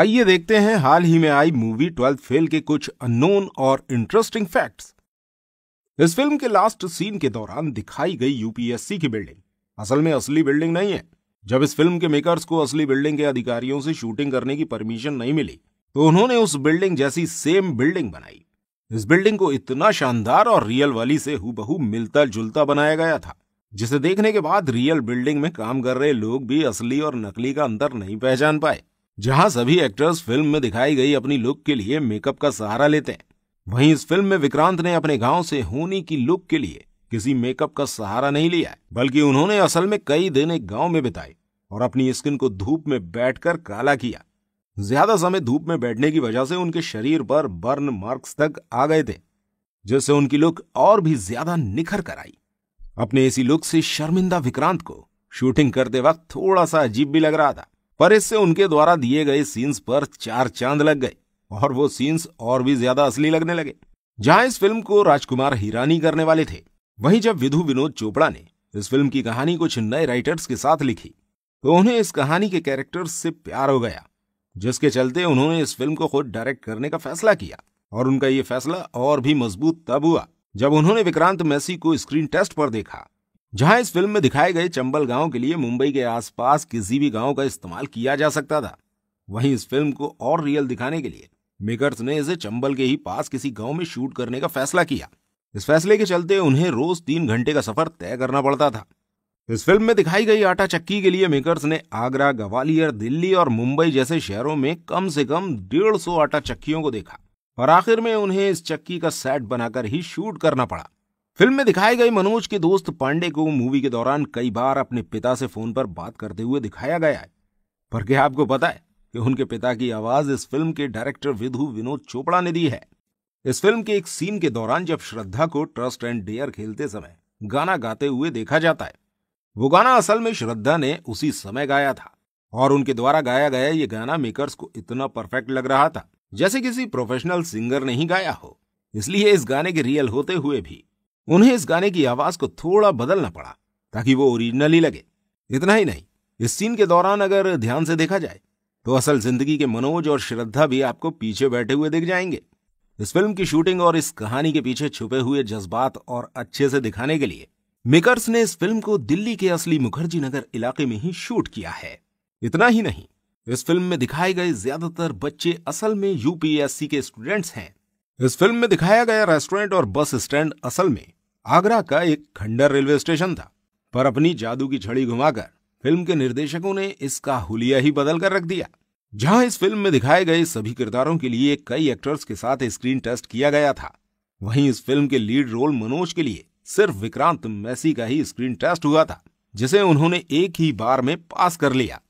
आइए देखते हैं हाल ही में आई मूवी ट्वेल्थ फेल के कुछ अननोन और इंटरेस्टिंग फैक्ट्स इस फिल्म के लास्ट सीन के दौरान दिखाई गई यूपीएससी की बिल्डिंग असल में असली बिल्डिंग नहीं है जब इस फिल्म के मेकर्स को असली बिल्डिंग के अधिकारियों से शूटिंग करने की परमिशन नहीं मिली तो उन्होंने उस बिल्डिंग जैसी सेम बिल्डिंग बनाई इस बिल्डिंग को इतना शानदार और रियल वाली से हु मिलता जुलता बनाया गया था जिसे देखने के बाद रियल बिल्डिंग में काम कर रहे लोग भी असली और नकली का अंतर नहीं पहचान पाए जहां सभी एक्टर्स फिल्म में दिखाई गई अपनी लुक के लिए मेकअप का सहारा लेते हैं वहीं इस फिल्म में विक्रांत ने अपने गांव से होनी की लुक के लिए किसी मेकअप का सहारा नहीं लिया बल्कि उन्होंने असल में कई दिन एक गांव में बिताए और अपनी स्किन को धूप में बैठकर काला किया ज्यादा समय धूप में बैठने की वजह से उनके शरीर पर बर्न मार्क्स तक आ गए थे जिससे उनकी लुक और भी ज्यादा निखर कर आई अपने इसी लुक से शर्मिंदा विक्रांत को शूटिंग करते वक्त थोड़ा सा अजीब भी लग रहा था पर इससे उनके द्वारा दिए गए सीन्स पर चार चांद लग गए और वो सीन्स और भी ज्यादा असली लगने लगे जहां इस फिल्म को राजकुमार हिरानी करने वाले थे वहीं जब विधु विनोद चोपड़ा ने इस फिल्म की कहानी कुछ नए राइटर्स के साथ लिखी तो उन्हें इस कहानी के कैरेक्टर्स से प्यार हो गया जिसके चलते उन्होंने इस फिल्म को खुद डायरेक्ट करने का फैसला किया और उनका ये फैसला और भी मजबूत तब हुआ जब उन्होंने विक्रांत मैसी को स्क्रीन टेस्ट पर देखा जहां इस फिल्म में दिखाए गए चंबल गांव के लिए मुंबई के आसपास किसी भी गांव का इस्तेमाल किया जा सकता था वहीं इस फिल्म को और रियल दिखाने के लिए मेकर्स ने इसे चंबल के ही पास किसी गांव में शूट करने का फैसला किया इस फैसले के चलते उन्हें रोज तीन घंटे का सफर तय करना पड़ता था इस फिल्म में दिखाई गई आटा चक्की के लिए मेकर्स ने आगरा ग्वालियर दिल्ली और मुंबई जैसे शहरों में कम से कम डेढ़ सौ आटा चक्कियों को देखा और आखिर में उन्हें इस चक्की का सेट बनाकर ही शूट करना पड़ा फिल्म में दिखाए गए मनोज के दोस्त पांडे को मूवी के दौरान कई बार अपने पिता से फोन पर बात करते हुए दिखाया गया है पर क्या आपको पता है कि उनके पिता की आवाज इस फिल्म के डायरेक्टर विधु विनोद चोपड़ा ने दी है इस फिल्म के एक सीन के दौरान जब श्रद्धा को ट्रस्ट एंड डेयर खेलते समय गाना गाते हुए देखा जाता है वो गाना असल में श्रद्धा ने उसी समय गाया था और उनके द्वारा गाया गया ये गाना मेकर्स को इतना परफेक्ट लग रहा था जैसे किसी प्रोफेशनल सिंगर ने ही गाया हो इसलिए इस गाने के रियल होते हुए भी उन्हें इस गाने की आवाज को थोड़ा बदलना पड़ा ताकि वो ओरिजिनल ही लगे इतना ही नहीं इस सीन के दौरान अगर ध्यान से देखा जाए तो असल जिंदगी के मनोज और श्रद्धा भी आपको पीछे बैठे हुए दिख जाएंगे इस फिल्म की शूटिंग और इस कहानी के पीछे छुपे हुए जज्बात और अच्छे से दिखाने के लिए मेकर्स ने इस फिल्म को दिल्ली के असली मुखर्जी नगर इलाके में ही शूट किया है इतना ही नहीं इस फिल्म में दिखाए गए ज्यादातर बच्चे असल में यूपीएससी के स्टूडेंट्स हैं इस फिल्म में दिखाया गया रेस्टोरेंट और बस स्टैंड असल में आगरा का एक खंडर रेलवे स्टेशन था पर अपनी जादू की छड़ी घुमाकर फिल्म के निर्देशकों ने इसका हुलिया ही बदल कर रख दिया जहां इस फिल्म में दिखाए गए सभी किरदारों के लिए कई एक्टर्स के साथ स्क्रीन टेस्ट किया गया था वहीं इस फिल्म के लीड रोल मनोज के लिए सिर्फ विक्रांत मैसी का ही स्क्रीन टेस्ट हुआ था जिसे उन्होंने एक ही बार में पास कर लिया